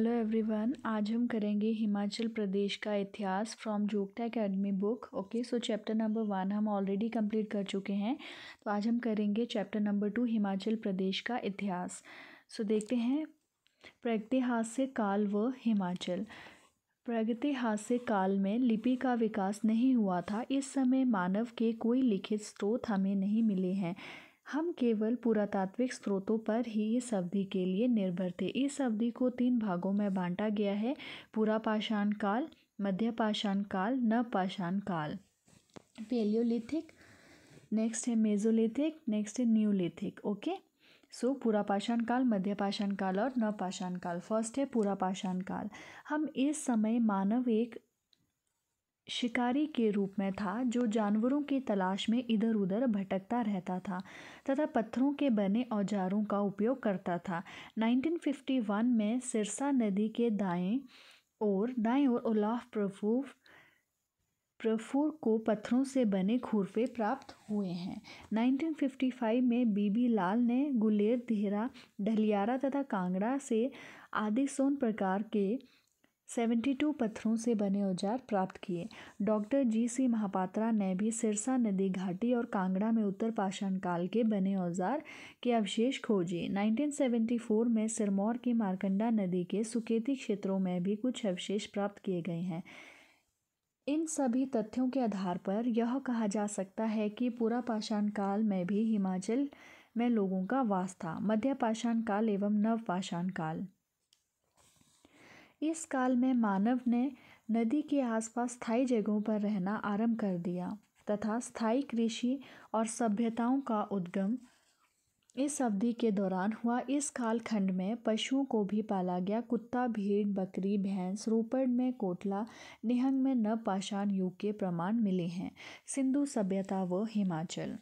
hello everyone आज हम करेंगे हिमाचल प्रदेश का इतिहास from Jogta academy book okay so chapter number one हम ऑलरेडी कंप्लीट कर चुके हैं तो आज हम करेंगे chapter number two Himachal Pradesh का इतिहास सो so, देखते हैं प्रगतिहास्य काल व हिमाचल प्रगतिहास्य काल में लिपि का विकास नहीं हुआ था इस समय मानव के कोई लिखित स्रोत हमें नहीं मिले हैं हम केवल पुरातात्विक स्रोतों पर ही इस अवधि के लिए निर्भर थे इस अवधि को तीन भागों में बांटा गया है पूरा पाषाण काल मध्य पाषाण काल नवपाषाण काल पेलियोलिथिक नेक्स्ट है मेजोलिथिक नेक्स्ट है न्यूलिथिक ओके सो पूरा पाषाण काल मध्य पाषाण काल और नवपाषाण काल फर्स्ट है पूरा पाषाण काल हम इस समय मानव एक शिकारी के रूप में था जो जानवरों की तलाश में इधर उधर भटकता रहता था तथा पत्थरों के बने औजारों का उपयोग करता था 1951 में सिरसा नदी के दाएं और दाएं और ओलाफ प्रफू प्रफू को पत्थरों से बने खुरफे प्राप्त हुए हैं 1955 में बीबी लाल ने गुलेर धीरा ढलियारा तथा कांगड़ा से आदि सोन प्रकार के सेवेंटी टू पत्थरों से बने औजार प्राप्त किए डॉक्टर जी सी महापात्रा ने भी सिरसा नदी घाटी और कांगड़ा में उत्तर पाषाण काल के बने औजार के अवशेष खोजे 1974 में सिरमौर की मारकंडा नदी के सुकेती क्षेत्रों में भी कुछ अवशेष प्राप्त किए गए हैं इन सभी तथ्यों के आधार पर यह कहा जा सकता है कि पूरा पाषाण काल में भी हिमाचल में लोगों का वास था मध्य पाषाण काल एवं नव पाषाण काल इस काल में मानव ने नदी के आसपास स्थायी जगहों पर रहना आरंभ कर दिया तथा स्थायी कृषि और सभ्यताओं का उद्गम इस अवधि के दौरान हुआ इस कालखंड में पशुओं को भी पाला गया कुत्ता भेड़ बकरी भैंस रोपड़ में कोटला निहंग में नवपाषाण युग के प्रमाण मिले हैं सिंधु सभ्यता व हिमाचल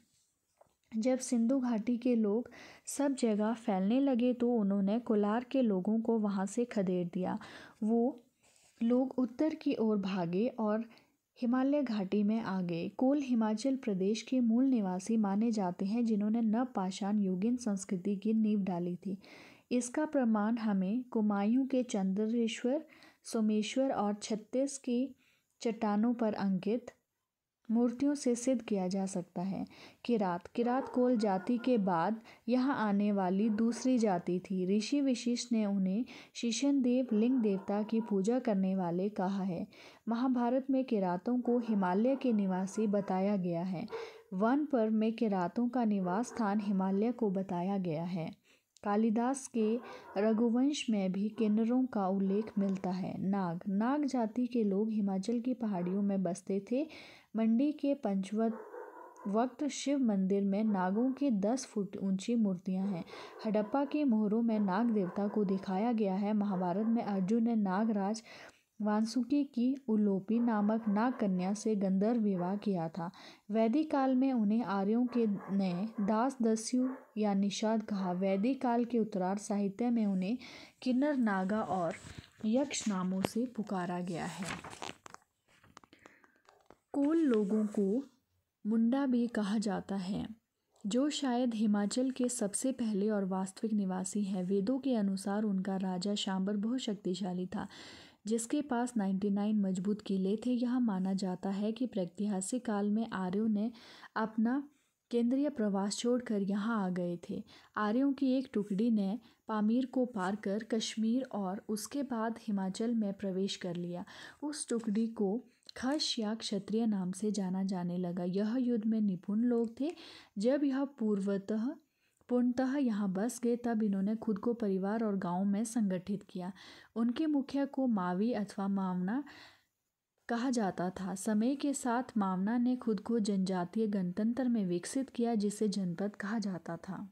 जब सिंधु घाटी के लोग सब जगह फैलने लगे तो उन्होंने कोलार के लोगों को वहाँ से खदेड़ दिया वो लोग उत्तर की ओर भागे और हिमालय घाटी में आ गए कोल हिमाचल प्रदेश के मूल निवासी माने जाते हैं जिन्होंने नवपाषाण युगिन संस्कृति की नींव डाली थी इसका प्रमाण हमें कुमायूं के चंद्रेश्वर सोमेश्वर और छत्तीस की चट्टानों पर अंकित मूर्तियों से सिद्ध किया जा सकता है किरात किरात कोल जाति के बाद यहाँ आने वाली दूसरी जाति थी ऋषि विशिष्ट ने उन्हें शिशन देव लिंग देवता की पूजा करने वाले कहा है महाभारत में किरातों को हिमालय के निवासी बताया गया है वन पर्व में किरातों का निवास स्थान हिमालय को बताया गया है कालिदास के रघुवंश में भी किन्नरों का उल्लेख मिलता है नाग नाग जाति के लोग हिमाचल की पहाड़ियों में बसते थे मंडी के पंचवत वक्त शिव मंदिर में नागों की दस फुट ऊंची मूर्तियां हैं हड़प्पा के मोहरों में नाग देवता को दिखाया गया है महाभारत में अर्जुन ने नागराज वांसुकी की उलोपी नामक नाग कन्या से गंधर्व विवाह किया था वैदिक काल में उन्हें आर्यों के ने दास दस्यु या निषाद कहा वैदिक काल के उत्तरार्ध साहित्य में उन्हें किन्नर नागा और यक्ष नामों से पुकारा गया है कोल लोगों को मुंडा भी कहा जाता है जो शायद हिमाचल के सबसे पहले और वास्तविक निवासी हैं वेदों के अनुसार उनका राजा शाम्बर बहुत शक्तिशाली था जिसके पास 99 मजबूत किले थे यह माना जाता है कि प्रागैतिहासिक काल में आर्यों ने अपना केंद्रीय प्रवास छोड़कर यहाँ आ गए थे आर्यों की एक टुकड़ी ने पामीर को पार कर कश्मीर और उसके बाद हिमाचल में प्रवेश कर लिया उस टुकड़ी को खश या क्षत्रिय नाम से जाना जाने लगा यह युद्ध में निपुण लोग थे जब यह पूर्वतः पूर्णतः यहाँ बस गए तब इन्होंने खुद को परिवार और गांव में संगठित किया उनके मुखिया को मावी अथवा मावना कहा जाता था समय के साथ मावना ने खुद को जनजातीय गणतंत्र में विकसित किया जिसे जनपद कहा जाता था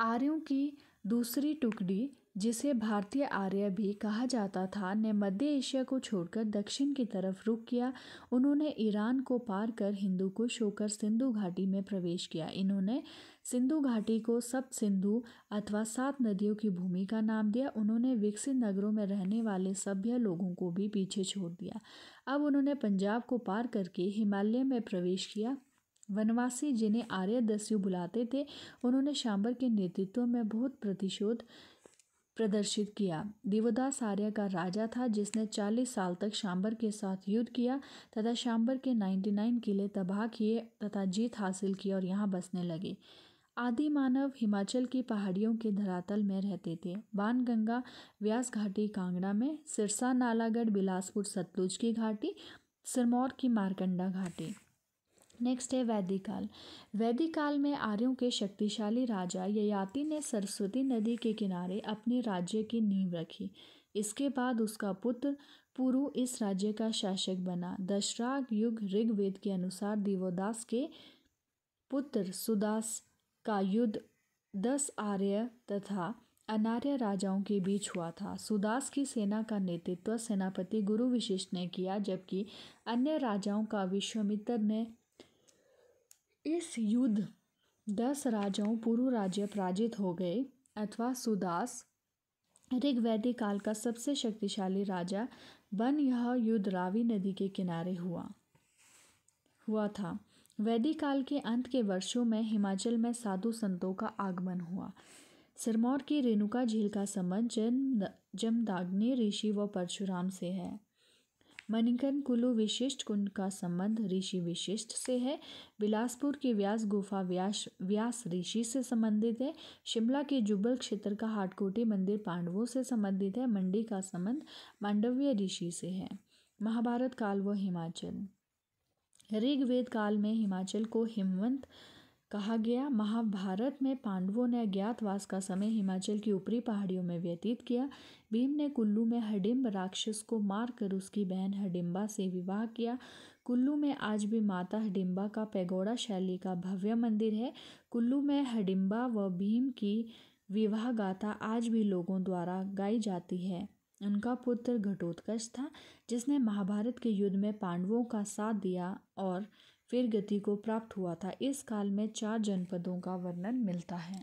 आर्यों की दूसरी टुकड़ी जिसे भारतीय आर्य भी कहा जाता था ने मध्य एशिया को छोड़कर दक्षिण की तरफ रुख किया उन्होंने ईरान को पार कर हिंदू को होकर सिंधु घाटी में प्रवेश किया इन्होंने सिंधु घाटी को सब सिंधु अथवा सात नदियों की भूमि का नाम दिया उन्होंने विकसित नगरों में रहने वाले सभ्य लोगों को भी पीछे छोड़ दिया अब उन्होंने पंजाब को पार करके हिमालय में प्रवेश किया वनवासी जिन्हें आर्य दस्यु बुलाते थे उन्होंने शाम्बर के नेतृत्व में बहुत प्रतिशोध प्रदर्शित किया देवदास आर्य का राजा था जिसने 40 साल तक शाम्बर के साथ युद्ध किया तथा शाम्बर के 99 किले तबाह किए तथा जीत हासिल की और यहाँ बसने लगे आदि मानव हिमाचल की पहाड़ियों के धरातल में रहते थे बानगंगा व्यास घाटी कांगड़ा में सिरसा नालागढ़ बिलासपुर सतलुज की घाटी सिरमौर की मारकंडा घाटी नेक्स्ट है वैदिक काल वैदिक काल में आर्यों के शक्तिशाली राजा ययाति ने सरस्वती नदी के किनारे अपने राज्य की नींव रखी इसके बाद उसका पुत्र पुरु इस राज्य का शासक बना दशराग युग ऋग्वेद के अनुसार देवोदास के पुत्र सुदास का युद्ध दस आर्य तथा अनार्य राजाओं के बीच हुआ था सुदास की सेना का नेतृत्व सेनापति गुरु विशिष्ट ने किया जबकि अन्य राजाओं का विश्वामित्र ने इस युद्ध दस राजाओं पूर्व राज्य पराजित हो गए अथवा सुदास ऋग्वैदिक काल का सबसे शक्तिशाली राजा बन यह युद्ध रावी नदी के किनारे हुआ हुआ था वैदिक काल के अंत के वर्षों में हिमाचल में साधु संतों का आगमन हुआ सिरमौर की रेणुका झील का संबंध जन जमदाग्नि ऋषि व परशुराम से है मणिकर्ण कुलु विशिष्ट कुंड का संबंध ऋषि विशिष्ट से है बिलासपुर की व्यास गुफा व्यास व्यास ऋषि से संबंधित है शिमला के जुब्बल क्षेत्र का हाटकोटी मंदिर पांडवों से संबंधित है मंडी का संबंध मांडव्य ऋषि से है महाभारत काल व हिमाचल ऋग्वेद काल में हिमाचल को हिमवंत कहा गया महाभारत में पांडवों ने अज्ञातवास का समय हिमाचल की ऊपरी पहाड़ियों में व्यतीत किया भीम ने कुल्लू में हडिम्ब राक्षस को मारकर उसकी बहन हडिम्बा से विवाह किया कुल्लू में आज भी माता हडिम्बा का पैगोड़ा शैली का भव्य मंदिर है कुल्लू में हडिम्बा व भीम की विवाह गाथा आज भी लोगों द्वारा गाई जाती है उनका पुत्र घटोत्कच था जिसने महाभारत के युद्ध में पांडवों का साथ दिया और फिर गति को प्राप्त हुआ था इस काल में चार जनपदों का वर्णन मिलता है